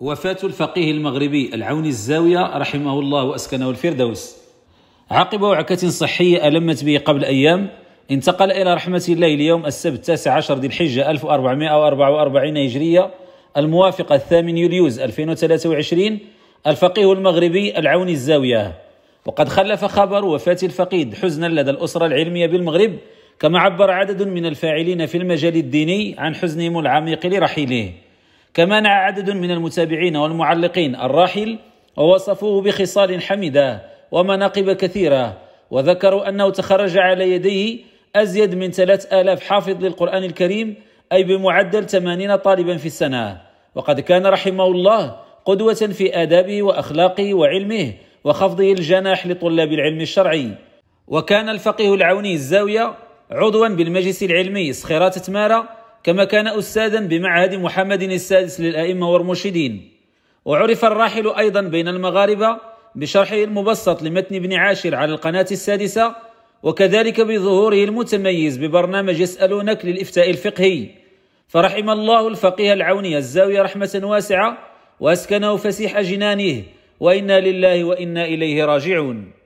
وفاة الفقيه المغربي العوني الزاوية رحمه الله وأسكنه الفردوس عقب وعكة صحية ألمت به قبل أيام انتقل إلى رحمة الله اليوم السبت 19 ذي الحجة 1444 هجرية الموافقة الثامن يوليوز 2023 الفقيه المغربي العوني الزاوية وقد خلف خبر وفاة الفقيد حزنا لدى الأسرة العلمية بالمغرب كما عبر عدد من الفاعلين في المجال الديني عن حزنهم العميق لرحيله كما نعى عدد من المتابعين والمعلقين الراحل ووصفوه بخصال حميدة ومناقب كثيرة وذكروا أنه تخرج على يديه أزيد من 3000 حافظ للقرآن الكريم أي بمعدل 80 طالبا في السنة وقد كان رحمه الله قدوة في آدابه وأخلاقه وعلمه وخفضه الجناح لطلاب العلم الشرعي وكان الفقيه العوني الزاوية عضوا بالمجلس العلمي صخيرات تمارة كما كان أستاذا بمعهد محمد السادس للأئمة والمرشدين وعرف الراحل أيضا بين المغاربة بشرحه المبسط لمتن ابن عاشر على القناة السادسة وكذلك بظهوره المتميز ببرنامج يسألونك للإفتاء الفقهي فرحم الله الفقيه العوني الزاوية رحمة واسعة وأسكنه فسيح جنانه وإنا لله وإنا إليه راجعون